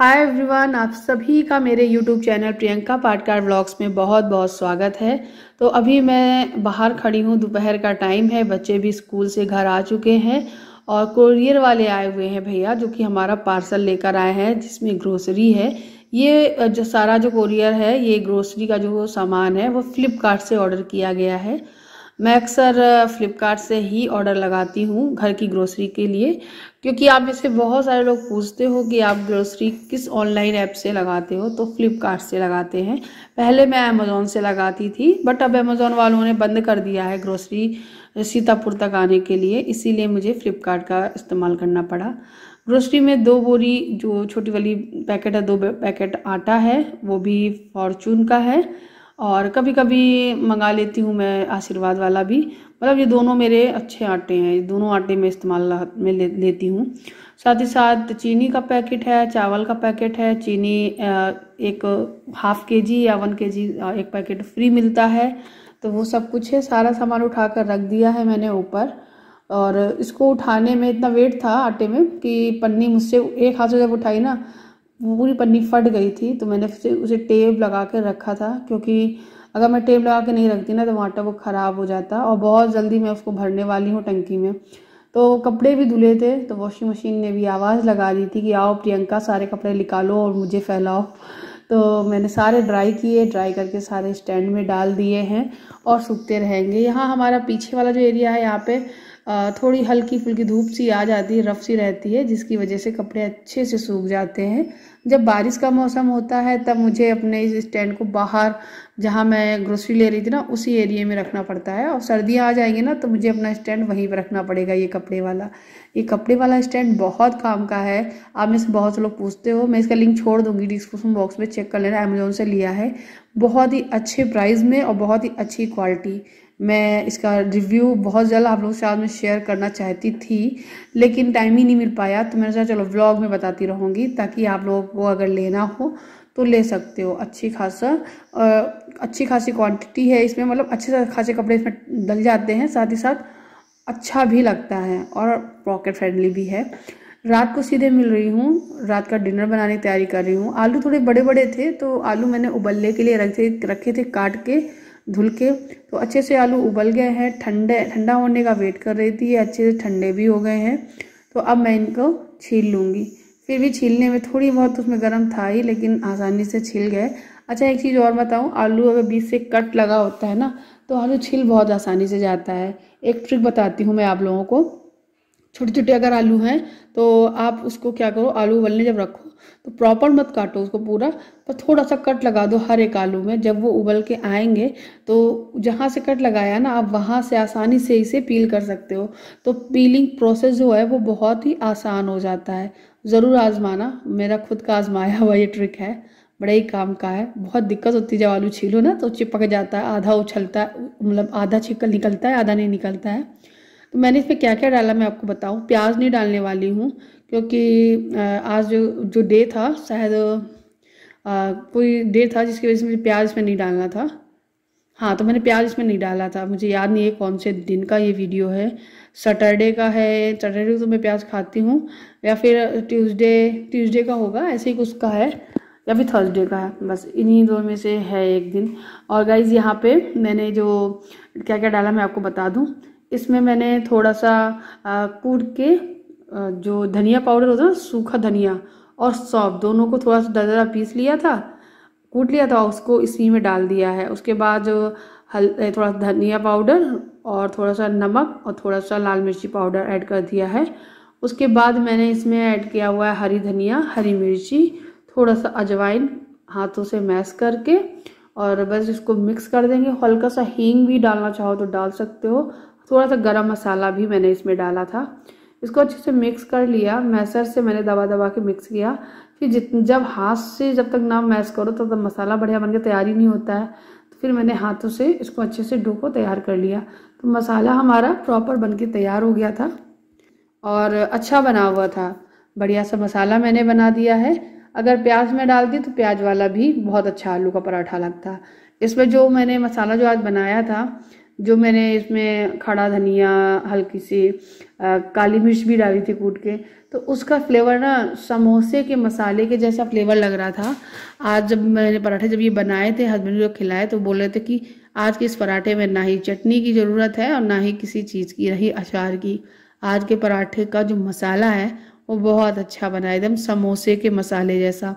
hi everyone आप सभी का मेरे YouTube channel Priyanka Patkar vlogs में बहुत बहुत स्वागत है तो अभी मैं बाहर खड़ी हूँ दोपहर का टाइम है बच्चे भी स्कूल से घर आ चुके हैं और कुरियर वाले आए हुए हैं भैया जो कि हमारा पार्सल लेकर आए हैं जिसमें ग्रोसरी है ये जो सारा जो कुरियर है ये ग्रोसरी का जो सामान है वो फ्लिपकार्ट से ऑर्डर किया गया है मैं अक्सर फ्लिपकार्ट से ही ऑर्डर लगाती हूँ घर की ग्रोसरी के लिए क्योंकि आप जैसे बहुत सारे लोग पूछते हो कि आप ग्रोसरी किस ऑनलाइन ऐप से लगाते हो तो फ्लिपकार्ट से लगाते हैं पहले मैं अमेज़ोन से लगाती थी बट अब अमेज़ोन वालों ने बंद कर दिया है ग्रोसरी सीतापुर तक आने के लिए इसीलिए मुझे फ्लिपकार्ट का इस्तेमाल करना पड़ा ग्रोसरी में दो बोरी जो छोटी वाली पैकेट है दो पैकेट आटा है वो भी फॉर्चून का है और कभी कभी मंगा लेती हूँ मैं आशीर्वाद वाला भी मतलब ये दोनों मेरे अच्छे आटे हैं ये दोनों आटे में इस्तेमाल में ले, लेती हूँ साथ ही साथ चीनी का पैकेट है चावल का पैकेट है चीनी एक हाफ के जी या वन के जी एक पैकेट फ्री मिलता है तो वो सब कुछ है सारा सामान उठा कर रख दिया है मैंने ऊपर और इसको उठाने में इतना वेट था आटे में कि पन्नी मुझसे एक हाथ से जब उठाई ना पूरी पन्नी फट गई थी तो मैंने फिर उसे टेप लगा कर रखा था क्योंकि अगर मैं टेप लगा के नहीं रखती ना तो आटा वो ख़राब हो जाता और बहुत जल्दी मैं उसको भरने वाली हूँ टंकी में तो कपड़े भी धुले थे तो वॉशिंग मशीन ने भी आवाज़ लगा दी थी कि आओ प्रियंका सारे कपड़े निकालो और मुझे फैलाओ तो मैंने सारे ड्राई किए ड्राई करके सारे स्टैंड में डाल दिए हैं और सूखते रहेंगे यहाँ हमारा पीछे वाला जो एरिया है यहाँ पर थोड़ी हल्की फुल्की धूप सी आ जाती है रफ सी रहती है जिसकी वजह से कपड़े अच्छे से सूख जाते हैं जब बारिश का मौसम होता है तब मुझे अपने इस स्टैंड को बाहर जहाँ मैं ग्रोसरी ले रही थी ना उसी एरिए में रखना पड़ता है और सर्दियाँ आ जाएंगी ना तो मुझे अपना स्टैंड वहीं पर रखना पड़ेगा ये कपड़े वाला ये कपड़े वाला स्टैंड बहुत काम का है आप में से बहुत से लोग पूछते हो मैं इसका लिंक छोड़ दूँगी डिस्क्रिप्शन बॉक्स में चेक कर लेना अमेजोन से लिया है बहुत ही अच्छे प्राइस में और बहुत ही अच्छी क्वालिटी मैं इसका रिव्यू बहुत जल्द आप लोगों के साथ में शेयर करना चाहती थी लेकिन टाइम ही नहीं मिल पाया तो मैंने सोचा चलो व्लॉग में बताती रहूँगी ताकि आप लोगों को अगर लेना हो तो ले सकते हो अच्छी खासा अच्छी खासी क्वांटिटी है इसमें मतलब अच्छे खासे कपड़े इसमें डल जाते हैं साथ ही साथ अच्छा भी लगता है और पॉकेट फ्रेंडली भी है रात को सीधे मिल रही हूँ रात का डिनर बनाने की तैयारी कर रही हूँ आलू थोड़े बड़े बड़े थे तो आलू मैंने उबलने के लिए रखे रखे थे काट के धुल के तो अच्छे से आलू उबल गए हैं ठंडे ठंडा होने का वेट कर रही थी ये अच्छे से ठंडे भी हो गए हैं तो अब मैं इनको छील लूँगी फिर भी छीलने में थोड़ी बहुत उसमें गर्म था ही लेकिन आसानी से छील गए अच्छा एक चीज़ और बताऊँ आलू अगर बीच से कट लगा होता है ना तो आलू छिल बहुत आसानी से जाता है एक ट्रिक बताती हूँ मैं आप लोगों को छोटे छोटे अगर आलू हैं तो आप उसको क्या करो आलू उबलने जब रखो तो प्रॉपर मत काटो उसको पूरा पर थोड़ा सा कट लगा दो हर एक आलू में जब वो उबल के आएंगे तो जहाँ से कट लगाया ना आप वहाँ से आसानी से इसे पील कर सकते हो तो पीलिंग प्रोसेस जो है वो बहुत ही आसान हो जाता है ज़रूर आजमाना मेरा खुद का आजमाया हुआ ये ट्रिक है बड़े ही काम का है बहुत दिक्कत होती है जब आलू छीलो ना तो चिपक जाता है आधा उछलता है मतलब आधा छिकल निकलता है आधा नहीं निकलता है तो मैंने इसमें क्या क्या डाला मैं आपको बताऊँ प्याज नहीं डालने वाली हूँ क्योंकि आज जो जो डे था शायद कोई डे था जिसकी वजह से मुझे प्याज इसमें नहीं डालना था हाँ तो मैंने प्याज इसमें नहीं डाला था मुझे याद नहीं है कौन से दिन का ये वीडियो है सैटरडे का है सैटरडे को तो मैं प्याज खाती हूँ या फिर ट्यूसडे ट्यूसडे का होगा ऐसे ही कुछ का है या फिर थर्सडे का है बस इन्हीं दो में से है एक दिन और गाइज यहाँ पे मैंने जो क्या क्या डाला मैं आपको बता दूँ इसमें मैंने थोड़ा सा कूट के जो धनिया पाउडर होता है ना सूखा धनिया और सौंफ दोनों को थोड़ा सा दरदरा पीस लिया था कूट लिया था उसको इसी में डाल दिया है उसके बाद जो हल थोड़ा धनिया पाउडर और थोड़ा सा नमक और थोड़ा सा लाल मिर्ची पाउडर ऐड कर दिया है उसके बाद मैंने इसमें ऐड किया हुआ है हरी धनिया हरी मिर्ची थोड़ा सा अजवाइन हाथों से मैश करके और बस इसको मिक्स कर देंगे हल्का सा हींग भी डालना चाहो तो डाल सकते हो थोड़ा सा गरम मसाला भी मैंने इसमें डाला था इसको अच्छे से मिक्स कर लिया मैसर से मैंने दबा दबा के मिक्स किया फिर जित जब हाथ से जब तक ना मैश करो तब तो तक मसाला बढ़िया बन के तैयार ही नहीं होता है तो फिर मैंने हाथों से इसको अच्छे से डो को तैयार कर लिया तो मसाला हमारा प्रॉपर बन के तैयार हो गया था और अच्छा बना हुआ था बढ़िया सा मसाला मैंने बना दिया है अगर प्याज में डालती तो प्याज वाला भी बहुत अच्छा आलू का पराठा लगता इसमें जो मैंने मसाला जो आज बनाया था जो मैंने इसमें खड़ा धनिया हल्की सी आ, काली मिर्च भी डाली थी कूट के तो उसका फ्लेवर ना समोसे के मसाले के जैसा फ्लेवर लग रहा था आज जब मैंने पराठे जब ये बनाए थे हस्बैंड को खिलाए तो बोल रहे थे कि आज के इस पराठे में ना ही चटनी की ज़रूरत है और ना ही किसी चीज़ की ना ही अचार की आज के पराठे का जो मसाला है वो बहुत अच्छा बना एकदम समोसे के मसाले जैसा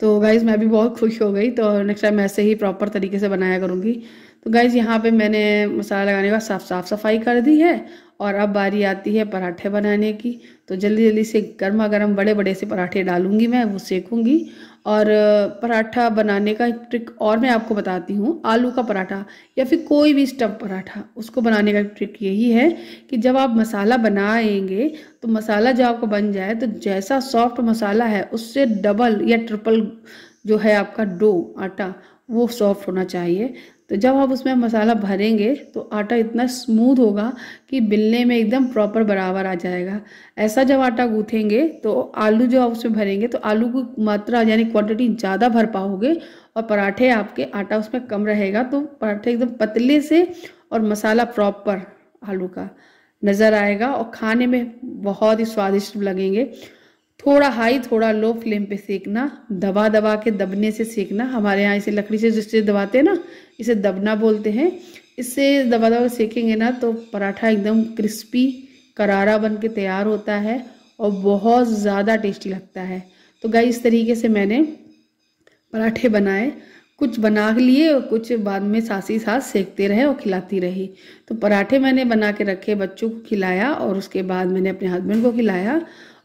तो गाइज़ मैं भी बहुत खुश हो गई तो नेक्स्ट टाइम ऐसे ही प्रॉपर तरीके से बनाया करूँगी तो गाइज यहाँ पे मैंने मसाला लगाने के बाद साफ साफ सफाई कर दी है और अब बारी आती है पराठे बनाने की तो जल्दी जल्दी से गर्मा गर्म बड़े बड़े से पराठे डालूंगी मैं वो सेकूंगी और पराठा बनाने का एक ट्रिक और मैं आपको बताती हूँ आलू का पराठा या फिर कोई भी स्टफ पराठा उसको बनाने का ट्रिक यही है कि जब आप मसाला बनाएंगे तो मसाला जब आपको बन जाए तो जैसा सॉफ्ट मसाला है उससे डबल या ट्रिपल जो है आपका डो आटा वो सॉफ्ट होना चाहिए तो जब आप उसमें मसाला भरेंगे तो आटा इतना स्मूथ होगा कि बिलने में एकदम प्रॉपर बराबर आ जाएगा ऐसा जब आटा गूंथेंगे तो आलू जो आप उसमें भरेंगे तो आलू की मात्रा यानी क्वांटिटी ज़्यादा भर पाओगे और पराठे आपके आटा उसमें कम रहेगा तो पराठे एकदम पतले से और मसाला प्रॉपर आलू का नज़र आएगा और खाने में बहुत ही स्वादिष्ट लगेंगे थोड़ा हाई थोड़ा लो फ्लेम पे सेकना दबा दबा के दबने से सेकना हमारे यहाँ इसे लकड़ी से जिससे दबाते हैं ना इसे दबना बोलते हैं इससे दबा दबा सेकेंगे ना तो पराठा एकदम क्रिस्पी करारा बन के तैयार होता है और बहुत ज़्यादा टेस्टी लगता है तो गई इस तरीके से मैंने पराठे बनाए कुछ बना लिए और कुछ बाद में सासी सास सेकते रहे और खिलाती रही तो पराठे मैंने बना के रखे बच्चों को खिलाया और उसके बाद मैंने अपने हस्बैंड को खिलाया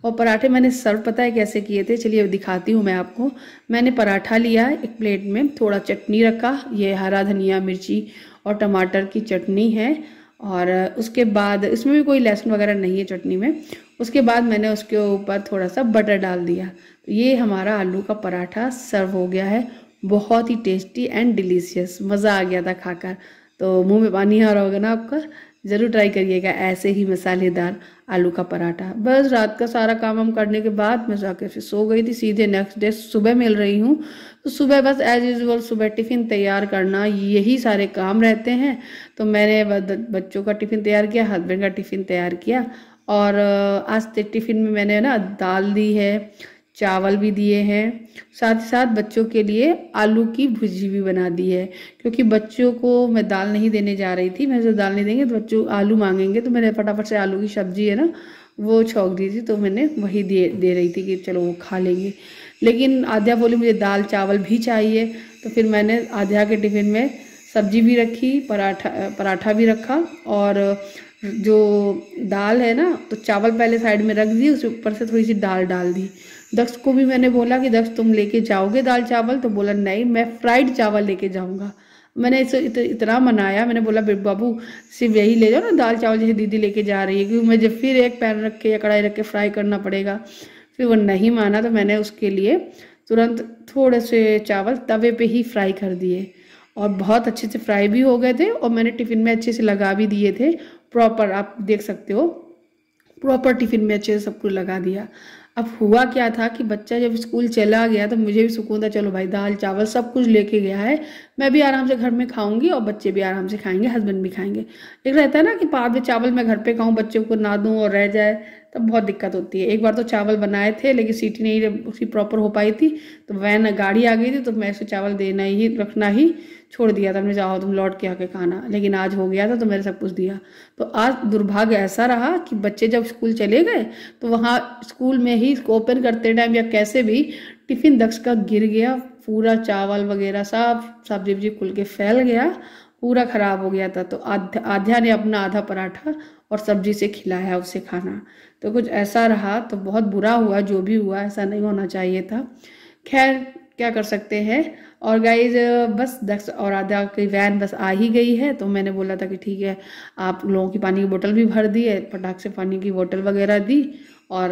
और पराठे मैंने सर्व पता है कैसे किए थे चलिए दिखाती हूँ मैं आपको मैंने पराठा लिया एक प्लेट में थोड़ा चटनी रखा ये हरा धनिया मिर्ची और टमाटर की चटनी है और उसके बाद इसमें भी कोई लहसुन वगैरह नहीं है चटनी में उसके बाद मैंने उसके ऊपर थोड़ा सा बटर डाल दिया तो ये हमारा आलू का पराठा सर्व हो गया है बहुत ही टेस्टी एंड डिलीशियस मज़ा आ गया था खाकर तो मुंह में पानी आ रहा होगा ना आपका ज़रूर ट्राई करिएगा ऐसे ही मसालेदार आलू का पराठा बस रात का सारा काम हम करने के बाद मैं जाकर फिर सो गई थी सीधे नेक्स्ट डे सुबह मिल रही हूँ तो सुबह बस एज यूजल सुबह टिफ़िन तैयार करना यही सारे काम रहते हैं तो मैंने बच्चों का टिफ़िन तैयार किया हस्बैंड का टिफ़िन तैयार किया और आज टिफ़िन में मैंने ना दाल दी है चावल भी दिए हैं साथ ही साथ बच्चों के लिए आलू की भुजी भी बना दी है क्योंकि बच्चों को मैं दाल नहीं देने जा रही थी मैं जब दाल नहीं देंगे तो बच्चों आलू मांगेंगे तो मैंने फटाफट से आलू की सब्जी है ना वो छोंक दी थी तो मैंने वही दे दे रही थी कि चलो वो खा लेंगे लेकिन आध्या बोली मुझे दाल चावल भी चाहिए तो फिर मैंने आध्या के टिफ़िन में सब्जी भी रखी पराठा पराठा भी रखा और जो दाल है ना तो चावल पहले साइड में रख दी उसके ऊपर से थोड़ी सी दाल डाल दी दक्ष को भी मैंने बोला कि दक्ष तुम लेके जाओगे दाल चावल तो बोला नहीं मैं फ्राइड चावल लेके जाऊँगा मैंने इसे इत, इतना मनाया मैंने बोला बाबू सिर्फ यही ले जाओ ना दाल चावल जैसे दीदी लेके जा रही है क्योंकि मुझे फिर एक पैन रख के या कढ़ाई रख के फ्राई करना पड़ेगा फिर वो नहीं माना तो मैंने उसके लिए तुरंत थोड़े से चावल तवे पे ही फ्राई कर दिए और बहुत अच्छे से फ्राई भी हो गए थे और मैंने टिफ़िन में अच्छे से लगा भी दिए थे प्रॉपर आप देख सकते हो प्रॉपर टिफिन में अच्छे से सब कुछ लगा दिया अब हुआ क्या था कि बच्चा जब स्कूल चला गया तो मुझे भी सुकून था चलो भाई दाल चावल सब कुछ लेके गया है मैं भी आराम से घर में खाऊंगी और बच्चे भी आराम से खाएंगे हस्बैंड भी खाएंगे एक रहता है ना कि बाद में चावल मैं घर पे खाऊं बच्चों को ना दूं और रह जाए तब बहुत दिक्कत होती है एक बार तो चावल बनाए थे लेकिन सीटी नहीं उसकी प्रॉपर हो पाई थी तो वैन गाड़ी आ गई थी तो मैं उसे चावल देना ही रखना ही छोड़ दिया था हमने जाओ तुम लौट के आके खाना लेकिन आज हो गया था तो मैंने सब कुछ दिया तो आज दुर्भाग्य ऐसा रहा कि बच्चे जब स्कूल चले गए तो वहाँ स्कूल में ही ओपन करते टाइम या कैसे भी टिफिन दक्ष का गिर गया पूरा चावल वगैरह सब सब्जी वब्जी खुल के फैल गया पूरा खराब हो गया था तो आध्या, आध्या ने अपना आधा पराठा और सब्जी से खिलाया उसे खाना तो कुछ ऐसा रहा तो बहुत बुरा हुआ जो भी हुआ ऐसा नहीं होना चाहिए था खैर क्या कर सकते हैं और गाइज बस दस और आधा की वैन बस आ ही गई है तो मैंने बोला था कि ठीक है आप लोगों की पानी की बोतल भी भर दी है पटाख से पानी की बोतल वगैरह दी और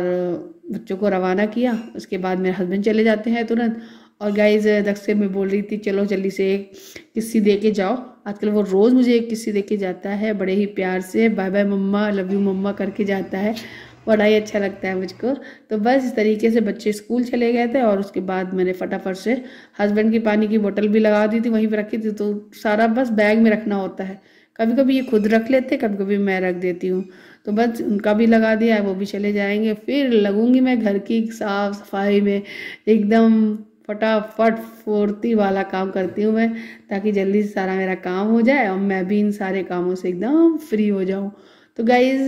बच्चों को रवाना किया उसके बाद मेरे हस्बैंड चले जाते हैं तुरंत और गाइज दक्ष मैं बोल रही थी चलो जल्दी से एक किस्सी दे के जाओ आजकल वो रोज़ मुझे एक किस्सी दे के जाता है बड़े ही प्यार से बाय बाय मम्मा लव यू मम्मा करके जाता है बड़ा ही अच्छा लगता है मुझको तो बस इस तरीके से बच्चे स्कूल चले गए थे और उसके बाद मैंने फटाफट से हस्बैंड की पानी की बोतल भी लगा दी थी वहीं पर रखी थी तो सारा बस बैग में रखना होता है कभी कभी ये खुद रख लेते कभी कभी मैं रख देती हूँ तो बस उनका भी लगा दिया है वो भी चले जाएंगे फिर लगूंगी मैं घर की साफ सफाई में एकदम फटाफट फुर्ती वाला काम करती हूँ मैं ताकि जल्दी से सारा मेरा काम हो जाए और मैं भी इन सारे कामों से एकदम फ्री हो जाऊँ तो गाइज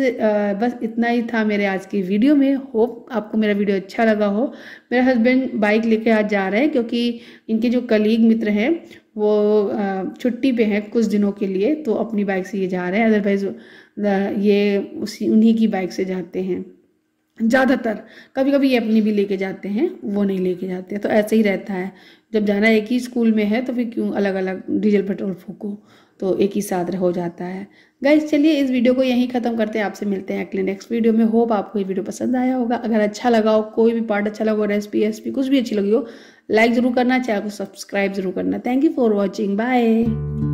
बस इतना ही था मेरे आज की वीडियो में होप आपको मेरा वीडियो अच्छा लगा हो मेरा हस्बैंड बाइक लेके आज जा रहे हैं क्योंकि इनके जो कलीग मित्र हैं वो छुट्टी पे हैं कुछ दिनों के लिए तो अपनी बाइक से ये जा रहे हैं अदरवाइज ये उसी उन्हीं की बाइक से जाते हैं ज़्यादातर कभी कभी ये अपनी भी लेके जाते हैं वो नहीं लेके जाते तो ऐसे ही रहता है जब जाना एक ही स्कूल में है तो फिर क्यों अलग अलग डीजल पेट्रोल फूको तो एक ही साथ हो जाता है गाइज चलिए इस वीडियो को यहीं ख़त्म करते हैं आपसे मिलते हैं अगले नेक्स्ट वीडियो में होप आपको ये वीडियो पसंद आया होगा अगर अच्छा लगा हो कोई भी पार्ट अच्छा लगा हो रेसिपी रेसिपी कुछ भी अच्छी लगी हो लाइक ज़रूर करना चैनल को सब्सक्राइब जरूर करना thank you for watching bye